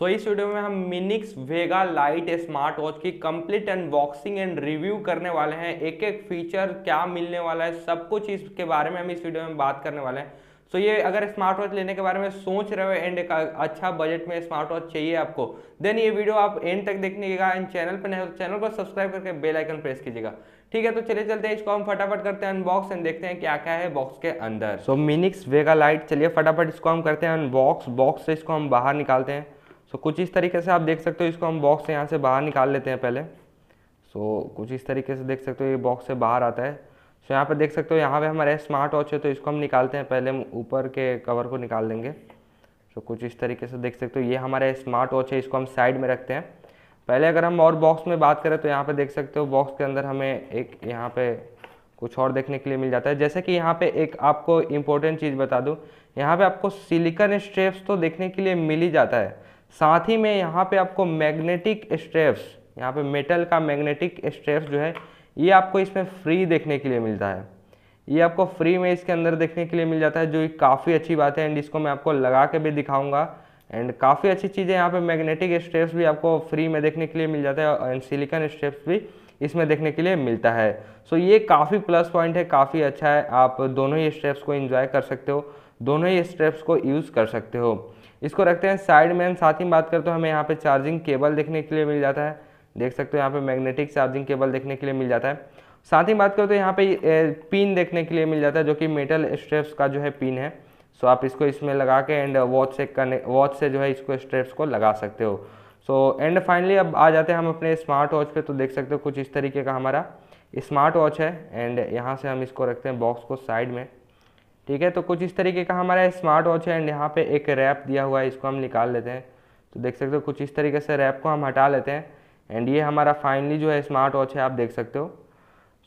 सो so, इस video में हम Minix Vega Lite smart watch की कंप्लीट अनबॉक्सिंग एंड रिव्यू करने वाले हैं एक एक फीचर क्या मिलने वाला है सब कुछ इसके बारे में हम इस वीडियो में बात करने वाले हैं सो so, ये अगर स्मार्ट वॉच लेने के बारे में सोच रहे हो एंड एक अच्छा बजट में स्मार्ट वॉच चाहिए आपको देन ये वीडियो आप एंड तक देखने का एंड चैनल पर नहीं तो चैनल को सब्सक्राइब करके बेल आइकन प्रेस कीजिएगा ठीक है तो चलिए चलते हैं इसको हम फटाफट करते हैं अनबॉक्स एंड देखते हैं क्या क्या है बॉक्स के अंदर सो मिनिक्स वेगा लाइट चलिए फटाफट इसको हम करते हैं अनबॉक्स बॉक्स से इसको हम बाहर निकालते हैं सो so, कुछ इस तरीके से आप देख सकते हो इसको हम बॉक्स से यहाँ से बाहर निकाल लेते हैं पहले सो so, कुछ इस तरीके से देख सकते हो ये बॉक्स से बाहर आता है सो so, यहाँ पर देख सकते हो यहाँ पे हमारे स्मार्ट वॉच है तो इसको हम निकालते हैं पहले हम ऊपर के कवर को निकाल देंगे सो so, कुछ इस तरीके से देख सकते हो ये हमारा स्मार्ट वॉच है इसको हम साइड में रखते हैं पहले अगर हम और बॉक्स में बात करें तो यहाँ पर देख सकते हो बॉक्स के अंदर हमें एक यहाँ पर कुछ और देखने के लिए मिल जाता है जैसे कि यहाँ पे एक आपको इम्पोर्टेंट चीज़ बता दूँ यहाँ पे आपको सिलिकन स्ट्रेप्स तो देखने के लिए मिल ही जाता है साथ ही में यहाँ पे आपको मैग्नेटिक स्ट्रेप्स यहाँ पे मेटल का मैग्नेटिक स्ट्रेप्स जो है ये आपको इसमें फ्री देखने के लिए मिलता है ये आपको फ्री में इसके अंदर देखने के लिए मिल जाता है जो काफ़ी अच्छी बात है एंड इसको मैं आपको लगा के भी दिखाऊंगा एंड काफ़ी अच्छी चीज़ें यहाँ पे मैग्नेटिक स्ट्रेप्स भी आपको फ्री में देखने के लिए मिल जाता है एंड सिलिकन स्ट्रेप्स भी इसमें देखने के लिए मिलता है सो ये काफ़ी प्लस पॉइंट है काफ़ी अच्छा है आप दोनों ही स्टेप्स को इन्जॉय कर सकते हो दोनों ही स्टेप्स को यूज़ कर सकते हो इसको रखते हैं साइड में साथ ही बात करते तो हमें यहाँ पे चार्जिंग केबल देखने के लिए मिल जाता है देख सकते हो यहाँ पे मैग्नेटिक चार्जिंग केबल देखने के लिए मिल जाता है साथ ही बात करो तो यहाँ पे पिन देखने के लिए मिल जाता है जो कि मेटल स्ट्रेप्स का जो है पिन है सो आप इसको इसमें लगा के एंड वॉच से कनेक्ट वॉच से जो है इसको स्ट्रेप्स को लगा सकते हो सो एंड फाइनली अब आ जाते हैं हम अपने स्मार्ट वॉच पे तो देख सकते हो कुछ इस तरीके का हमारा स्मार्ट वॉच है एंड यहाँ से हम इसको रखते हैं बॉक्स को साइड में ठीक है तो कुछ इस तरीके का हमारा स्मार्ट वॉच है एंड यहाँ पे एक रैप दिया हुआ है इसको हम निकाल लेते हैं तो देख सकते हो कुछ इस तरीके से रैप को हम हटा लेते हैं एंड ये हमारा फाइनली जो है स्मार्ट वॉच है आप देख सकते हो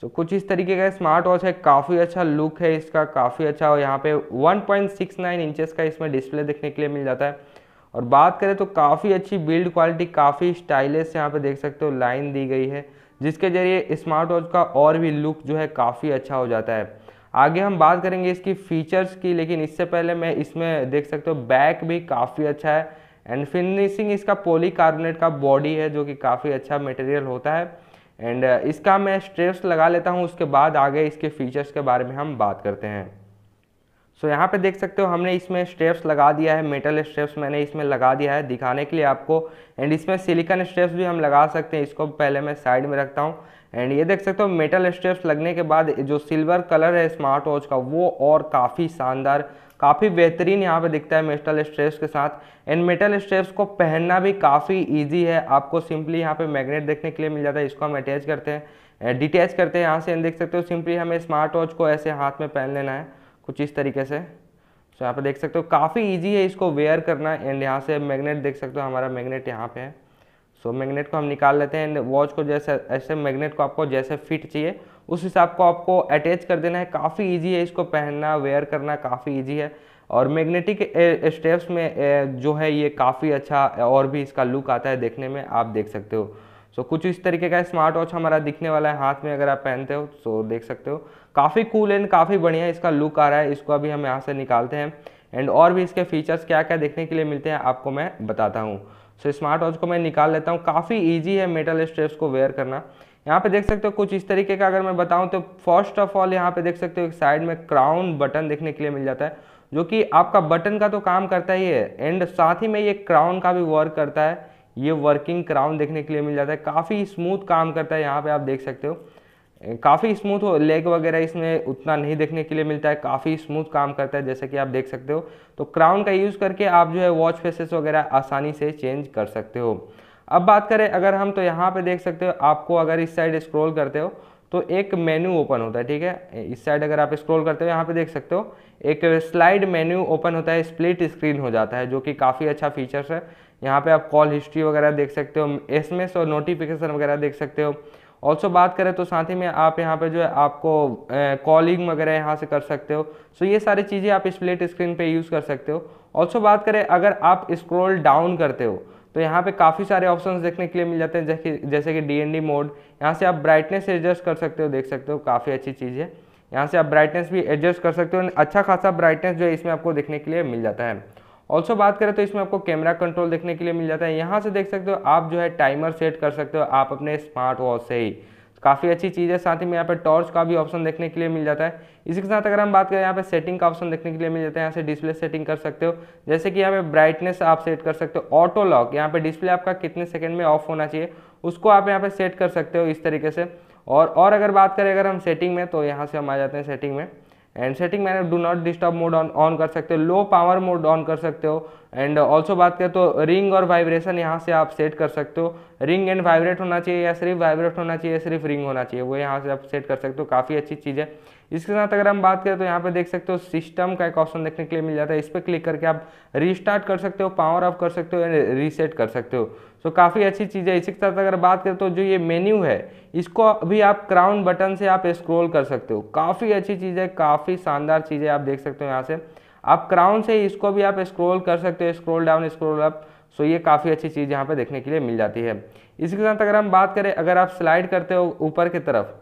सो so, कुछ इस तरीके का स्मार्ट वॉच है काफ़ी अच्छा लुक है इसका काफ़ी अच्छा और यहाँ पे 1.69 पॉइंट इंचेस का इसमें डिस्प्ले देखने के लिए मिल जाता है और बात करें तो काफ़ी अच्छी बिल्ड क्वालिटी काफ़ी स्टाइलिश यहाँ पे देख सकते हो लाइन दी गई है जिसके जरिए स्मार्ट वॉच का और भी लुक जो है काफ़ी अच्छा हो जाता है आगे हम बात करेंगे इसकी फीचर्स की लेकिन इससे पहले मैं इसमें देख सकते हो बैक भी काफ़ी अच्छा है एंड फिनिशिंग इसका पॉलीकार्बोनेट का बॉडी है जो कि काफ़ी अच्छा मटेरियल होता है एंड इसका मैं स्ट्रेप्स लगा लेता हूँ उसके बाद आगे इसके फीचर्स के बारे में हम बात करते हैं सो यहाँ पे देख सकते हो हमने इसमें स्टेप्स लगा दिया है मेटल स्टेप्स मैंने इसमें लगा दिया है दिखाने के लिए आपको एंड इसमें सिलिकन स्टेप्स भी हम लगा सकते हैं इसको पहले मैं साइड में रखता हूँ एंड ये देख सकते हो मेटल स्टेप्स लगने के बाद जो सिल्वर कलर है स्मार्ट वॉच का वो और काफ़ी शानदार काफ़ी बेहतरीन यहाँ पे दिखता है मेटल स्ट्रेप्स के साथ एंड मेटल स्ट्रेप्स को पहनना भी काफ़ी इजी है आपको सिंपली यहाँ पे मैग्नेट देखने के लिए मिल जाता है इसको हम अटैच करते हैं डिटैच करते हैं यहाँ से देख सकते हो सिंपली हमें स्मार्ट वॉच को ऐसे हाथ में पहन लेना है कुछ इस तरीके से सो यहाँ पर देख सकते हो काफ़ी ईजी है इसको वेयर करना एंड यहाँ से मैगनेट देख सकते हो हमारा मैगनेट यहाँ पे है सो so, मैग्नेट को हम निकाल लेते हैं एंड वॉच को जैसे ऐसे मैग्नेट को आपको जैसे फिट चाहिए उस हिसाब को आपको अटैच कर देना है काफ़ी ईजी है इसको पहनना वेयर करना काफ़ी ईजी है और मैग्नेटिक स्टेप्स में जो है ये काफ़ी अच्छा और भी इसका लुक आता है देखने में आप देख सकते हो सो कुछ इस तरीके का स्मार्ट वॉच हमारा दिखने वाला है हाथ में अगर आप पहनते हो तो देख सकते हो काफ़ी कूल एंड काफ़ी बढ़िया इसका लुक आ रहा है इसको अभी हम यहाँ से निकालते हैं एंड और भी इसके फीचर्स क्या क्या देखने के लिए मिलते हैं आपको मैं बताता हूँ सो स्मार्ट वॉच को मैं निकाल लेता हूँ काफ़ी ईजी है मेटल स्ट्रेप्स को वेयर करना यहाँ पे देख सकते हो कुछ इस तरीके का अगर मैं बताऊँ तो फर्स्ट ऑफ ऑल यहाँ पे देख सकते हो एक साइड में क्राउन बटन देखने के लिए मिल जाता है जो कि आपका बटन का तो काम करता ही है एंड साथ ही में ये क्राउन का भी वर्क करता है ये वर्किंग क्राउन देखने के लिए मिल जाता है काफ़ी स्मूथ काम करता है यहाँ पे आप देख सकते हो काफ़ी स्मूथ हो लेग वगैरह इसमें उतना नहीं देखने के लिए मिलता है काफ़ी स्मूथ काम करता है जैसे कि आप देख सकते हो तो क्राउन का यूज़ करके आप जो है वॉच फेसेस वगैरह आसानी से चेंज कर सकते हो अब बात करें अगर हम तो यहाँ पे देख सकते हो आपको अगर इस साइड स्क्रोल करते हो तो एक मेन्यू ओपन होता है ठीक है इस साइड अगर आप स्क्रोल करते हो यहाँ पे देख सकते हो एक स्लाइड मेन्यू ओपन होता है स्प्लिट स्क्रीन हो जाता है जो कि काफ़ी अच्छा फीचर्स है यहाँ पे आप कॉल हिस्ट्री वगैरह देख सकते हो एस और नोटिफिकेशन वगैरह देख सकते हो ऑल्सो बात करें तो साथ ही में आप यहाँ पे जो है आपको कॉलिंग वगैरह यहाँ से कर सकते हो सो ये सारी चीज़ें आप स्प्लिट स्क्रीन पे यूज़ कर सकते हो ऑल्सो बात करें अगर आप स्क्रॉल डाउन करते हो तो यहाँ पे काफ़ी सारे ऑप्शंस देखने के लिए मिल जाते हैं जैसे जैसे कि डी मोड यहाँ से आप ब्राइटनेस एडजस्ट कर सकते हो देख सकते हो काफ़ी अच्छी चीज़ है यहाँ से आप ब्राइटनेस भी एडजस्ट कर सकते हो अच्छा खासा ब्राइटनेस जो है इसमें आपको देखने के लिए मिल जाता है ऑल्सो बात करें तो इसमें आपको कैमरा कंट्रोल देखने के लिए मिल जाता है यहाँ से देख सकते हो आप जो है टाइमर सेट कर सकते हो आप अपने स्मार्ट वॉच से ही काफ़ी अच्छी चीज़ है साथ ही में यहाँ पे टॉर्च का भी ऑप्शन देखने के लिए मिल जाता है इसी के साथ अगर हम बात करें यहाँ पे सेटिंग का ऑप्शन देखने के लिए मिल जाता है यहाँ से डिस्प्ले सेटिंग कर सकते हो जैसे कि यहाँ पे ब्राइटनेस आप सेट कर सकते हो ऑटो लॉक यहाँ पे डिस्प्ले आपका कितने सेकंड में ऑफ होना चाहिए उसको आप यहाँ पर सेट कर सकते हो इस तरीके से और और अगर बात करें अगर हम सेटिंग में तो यहाँ से हम आ जाते हैं सेटिंग में एंड सेटिंग मैंने do not disturb mode on on कर सकते हो लो पावर मोड ऑन कर सकते हो एंड ऑल्सो बात करें तो रिंग और वाइब्रेशन यहाँ से आप सेट कर सकते हो रिंग एंड वाइब्रेट होना चाहिए या सिर्फ वाइब्रेट होना चाहिए या सिर्फ रिंग होना चाहिए वो यहाँ से आप सेट कर सकते हो काफ़ी अच्छी चीज़ है इसके साथ अगर हम बात करें तो यहाँ पे देख सकते हो सिस्टम का एक ऑप्शन देखने के लिए मिल जाता है इस पर क्लिक करके आप रीस्टार्ट कर सकते हो पावर ऑफ कर सकते हो एंड रीसेट कर सकते हो सो so, काफ़ी अच्छी चीज़ है इसी के साथ अगर बात करें तो जो ये मेन्यू है इसको भी आप क्राउन बटन से आप स्क्रोल कर सकते हो काफ़ी अच्छी चीज़ है काफ़ी शानदार चीज़ है आप देख सकते हो यहाँ से आप क्राउन से इसको भी आप स्क्रॉल कर सकते हो scroll down scroll up so ये काफ़ी अच्छी चीज़ यहाँ पर देखने के लिए मिल जाती है इसके साथ अगर हम बात करें अगर आप स्लाइड करते हो ऊपर की तरफ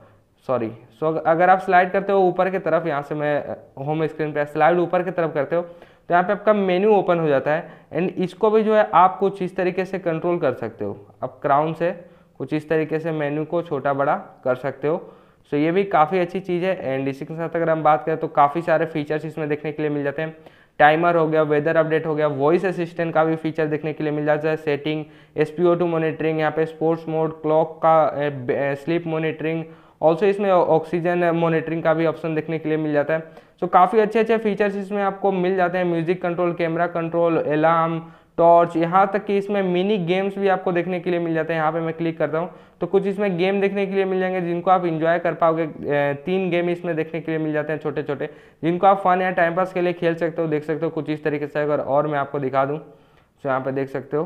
सॉरी सो अगर आप स्लाइड करते हो ऊपर की तरफ यहाँ से मैं होम स्क्रीन पर स्लाइड ऊपर की तरफ करते हो तो यहाँ पे आपका मेन्यू ओपन हो जाता है एंड इसको भी जो है आप कुछ इस तरीके से कंट्रोल कर सकते हो आप क्राउन से कुछ इस तरीके से मेन्यू को छोटा बड़ा कर सकते हो सो ये भी काफ़ी अच्छी चीज़ है एंड इसी के साथ अगर हम बात करें तो काफ़ी सारे फीचर्स इसमें देखने के लिए मिल जाते हैं टाइमर हो गया वेदर अपडेट हो गया वॉइस असिस्टेंट का भी फीचर देखने के लिए मिल जाता है setting S P O two monitoring यहाँ पे स्पोर्ट्स मोड क्लॉक का स्लीप मोनिटरिंग ऑल्सो इसमें ऑक्सीजन मोनिटरिंग का भी ऑप्शन देखने के लिए मिल जाता है सो so, काफ़ी अच्छे अच्छे फीचर्स इसमें आपको मिल जाते हैं music control camera control alarm torch यहाँ तक कि इसमें मिनी गेम्स भी आपको देखने के लिए मिल जाते हैं यहाँ पे मैं क्लिक करता हूँ तो कुछ इसमें गेम देखने के लिए मिल जाएंगे जिनको आप इंजॉय कर पाओगे तीन गेम इसमें देखने के लिए मिल जाते हैं छोटे छोटे जिनको आप फन या टाइम पास के लिए खेल सकते हो देख सकते हो कुछ इस तरीके से अगर और मैं आपको दिखा दूँ तो यहाँ पर देख सकते हो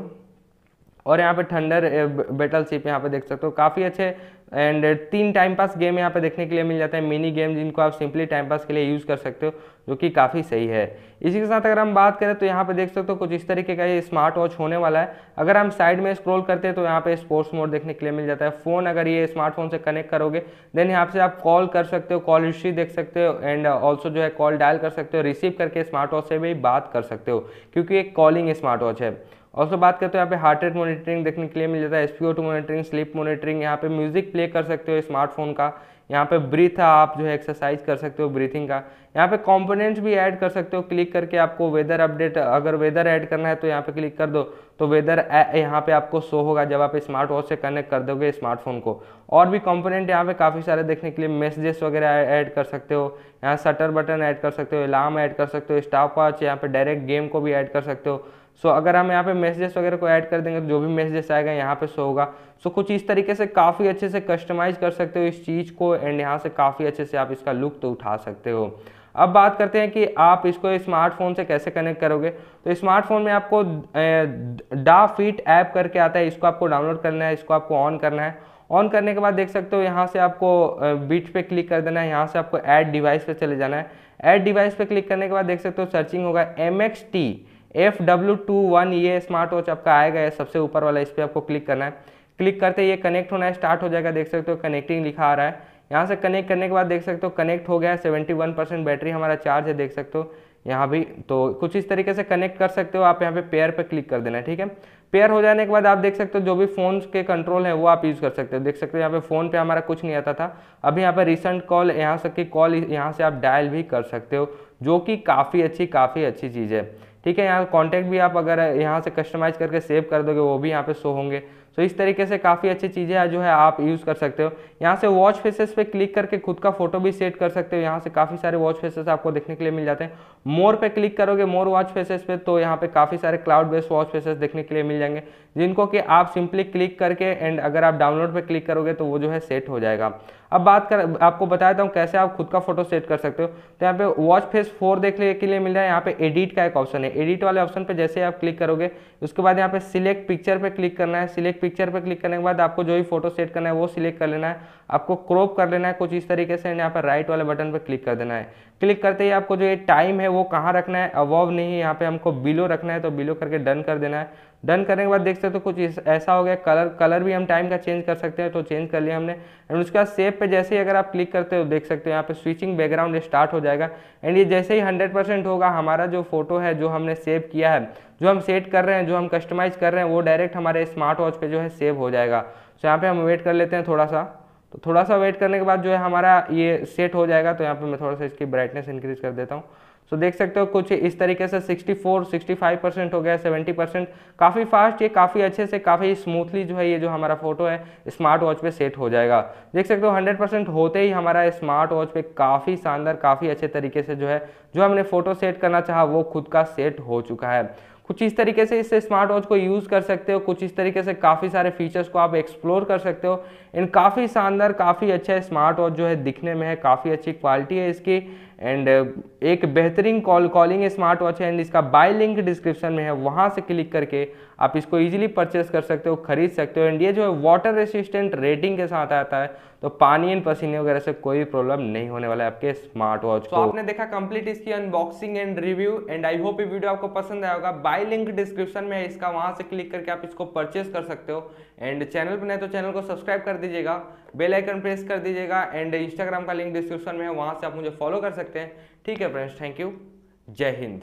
और यहाँ पे ठंडर बैटल शिप यहाँ पे देख सकते हो काफ़ी अच्छे एंड तीन टाइम पास गेम यहाँ पे देखने के लिए मिल जाते हैं मिनी गेम जिनको आप सिंपली टाइम पास के लिए यूज़ कर सकते हो जो कि काफ़ी सही है इसी के साथ अगर हम बात करें तो यहाँ पे देख सकते हो कुछ इस तरीके का ये स्मार्ट वॉच होने वाला है अगर हम साइड में स्क्रोल करते हैं तो यहाँ पे स्पोर्ट्स मोड देखने के लिए मिल जाता है फ़ोन अगर ये स्मार्टफोन से कनेक्ट करोगे देन यहाँ से आप कॉल कर सकते हो कॉल हिस्ट्री देख सकते हो एंड ऑल्सो uh, जो है कॉल डायल कर सकते हो रिसीव करके स्मार्ट वॉच से भी बात कर सकते हो क्योंकि एक कॉलिंग स्मार्ट वॉच है और उसके बात करते हो यहाँ पे हार्ट रेट मॉनिटरिंग देखने के लिए मिल जाता है SPO two monitoring sleep monitoring यहाँ पे म्यूजिक प्ले कर सकते हो स्मार्टफोन का यहाँ पे ब्रीथ आप जो है एक्सरसाइज कर सकते हो ब्रीथिंग का यहाँ पे कॉम्पोनेंट्स भी ऐड कर सकते हो क्लिक करके आपको वेदर अपडेट अगर वेदर ऐड करना है तो यहाँ पे क्लिक कर दो तो वेदर यहाँ पे आपको शो होगा जब आप स्मार्ट वॉच से कनेक्ट कर दोगे स्मार्टफोन को और भी कॉम्पोनेंट यहाँ पे काफ़ी सारे देखने के लिए मैसेजेस वगैरह ऐड कर सकते हो यहाँ शटर बटन ऐड कर सकते हो अलार्म ऐड कर सकते हो स्टाफ वॉच यहाँ पे डायरेक्ट गेम को भी ऐड कर सकते हो सो so, अगर हम यहाँ पे मैसेजेस वगैरह को ऐड कर देंगे तो जो भी मैसेजेस आएगा यहाँ पे शो होगा सो so, कुछ इस तरीके से काफ़ी अच्छे से कस्टमाइज कर सकते हो इस चीज़ को एंड यहाँ से काफ़ी अच्छे से आप इसका लुक तो उठा सकते हो अब बात करते हैं कि आप इसको स्मार्टफोन से कैसे कनेक्ट करोगे तो स्मार्टफोन में आपको डा फिट ऐप करके आता है इसको आपको डाउनलोड करना है इसको आपको ऑन करना है ऑन करने के बाद देख सकते हो यहाँ से आपको बीट पे क्लिक कर देना है यहाँ से आपको ऐड डिवाइस पे चले जाना है ऐड डिवाइस पे क्लिक करने के बाद देख सकते हो सर्चिंग होगा M X T F W two one ये स्मार्ट वॉच आपका आएगा सबसे ऊपर वाला इस पर आपको क्लिक करना है क्लिक करते ये कनेक्ट होना है स्टार्ट हो जाएगा देख सकते हो कनेक्टिंग लिखा आ रहा है यहाँ से कनेक्ट करने के बाद देख सकते हो कनेक्ट हो गया है सेवेंटी वन परसेंट बैटरी हमारा चार्ज है देख सकते हो यहाँ भी तो कुछ इस तरीके से कनेक्ट कर सकते हो आप यहाँ पे पेयर पे क्लिक कर देना ठीक है पेयर हो जाने के बाद आप देख सकते हो जो भी फ़ोन के कंट्रोल है वो आप यूज़ कर सकते हो देख सकते हो यहाँ पे फ़ोन पे हमारा कुछ नहीं आता था अभी यहाँ पे रिसेंट कॉल यहाँ से की कॉल यहाँ से आप डायल भी कर सकते हो जो कि काफ़ी अच्छी काफ़ी अच्छी चीज़ है ठीक है यहाँ कॉन्टैक्ट भी आप अगर यहाँ से कस्टमाइज़ करके सेव कर दोगे वो भी यहाँ पे शो होंगे तो इस तरीके से काफ़ी अच्छी चीज़ें जो है आप यूज़ कर सकते हो यहाँ से वॉच फेसेस पे क्लिक करके खुद का फोटो भी सेट कर सकते हो यहाँ से काफ़ी सारे वॉच फेसेस आपको देखने के लिए मिल जाते हैं मोर पे क्लिक करोगे मोर वॉच फेसेस पे तो यहाँ पे काफ़ी सारे क्लाउड बेस्ड वॉच फेसेस देखने के लिए मिल जाएंगे जिनको कि आप सिंपली क्लिक करके एंड अगर आप डाउनलोड पर क्लिक करोगे तो वो जो है सेट हो जाएगा अब बात कर आपको बताता हूँ कैसे आप खुद का फोटो सेट कर सकते हो तो यहाँ पे वॉच फेस फोर देखने के लिए मिल रहा है यहाँ पे एडिट का एक ऑप्शन है एडिट वाले ऑप्शन पे जैसे आप क्लिक करोगे उसके बाद यहाँ पे सिलेक्ट पिक्चर पे क्लिक करना है सिलेक्ट पिक्चर पे क्लिक करने के बाद आपको जो भी फोटो सेट करना है वो सिलेक्ट कर लेना है आपको क्रॉप कर लेना है कुछ इस तरीके से यहाँ पे राइट वाले बटन पर क्लिक कर देना है क्लिक करते ही आपको जो ये टाइम है वो कहाँ रखना है अवॉव नहीं यहाँ पे हमको बिलो रखना है तो बिलो करके डन कर देना है डन करने के बाद देख सकते हो तो कुछ ऐसा हो गया कलर कलर भी हम टाइम का चेंज कर सकते हैं तो चेंज कर लिया हमने एंड उसके बाद सेव पे जैसे ही अगर आप क्लिक करते हो देख सकते हो यहाँ पे स्विचिंग बैकग्राउंड स्टार्ट हो जाएगा एंड ये जैसे ही हंड्रेड परसेंट होगा हमारा जो फोटो है जो हमने सेव किया है जो हम सेट कर रहे हैं जो हम कस्टमाइज़ कर रहे हैं वो डायरेक्ट हमारे स्मार्ट वॉच पर जो है सेव हो जाएगा तो यहाँ पर हम वेट कर लेते हैं थोड़ा सा तो थोड़ा सा वेट करने के बाद जो है हमारा ये सेट हो जाएगा तो यहाँ पे मैं थोड़ा सा इसकी ब्राइटनेस इंक्रीज कर देता हूँ सो देख सकते हो कुछ इस तरीके से 64, 65 परसेंट हो गया 70 परसेंट काफ़ी फास्ट ये काफ़ी अच्छे से काफ़ी स्मूथली जो है ये जो हमारा फोटो है स्मार्ट वॉच पे सेट हो जाएगा देख सकते हो 100 परसेंट होते ही हमारा स्मार्ट वॉच पे काफ़ी शानदार काफ़ी अच्छे तरीके से जो है जो हमने फ़ोटो सेट करना चाहा वो खुद का सेट हो चुका है कुछ इस तरीके से इस स्मार्ट वॉच को यूज़ कर सकते हो कुछ इस तरीके से काफ़ी सारे फीचर्स को आप एक्सप्लोर कर सकते हो इन काफ़ी शानदार काफ़ी अच्छा स्मार्ट वॉच जो है दिखने में है काफ़ी अच्छी क्वालिटी है इसकी एंड uh, एक बेहतरीन कॉल कॉलिंग स्मार्ट वॉच है एंड इसका बाय लिंक डिस्क्रिप्शन में है वहाँ से क्लिक करके आप इसको इजीली परचेस कर सकते हो खरीद सकते हो एंड ये जो है वाटर रेसिस्टेंट रेटिंग के साथ आता है तो पानी एंड पसीने वगैरह से कोई भी प्रॉब्लम नहीं होने वाला है आपके स्मार्ट वॉच तो आपने देखा कंप्लीट इसकी unboxing and review and I hope ये वीडियो आपको पसंद आएगा बाय लिंक डिस्क्रिप्शन में है इसका वहाँ से क्लिक करके आप इसको परचेस कर सकते हो एंड चैनल पर नहीं तो चैनल को सब्सक्राइब कर दीजिएगा बेल आइकन प्रेस कर दीजिएगा एंड इंस्टाग्राम का लिंक डिस्क्रिप्शन में है वहाँ से आप मुझे फॉलो कर सकते हैं ठीक है फ्रेंड्स थैंक यू जय हिंद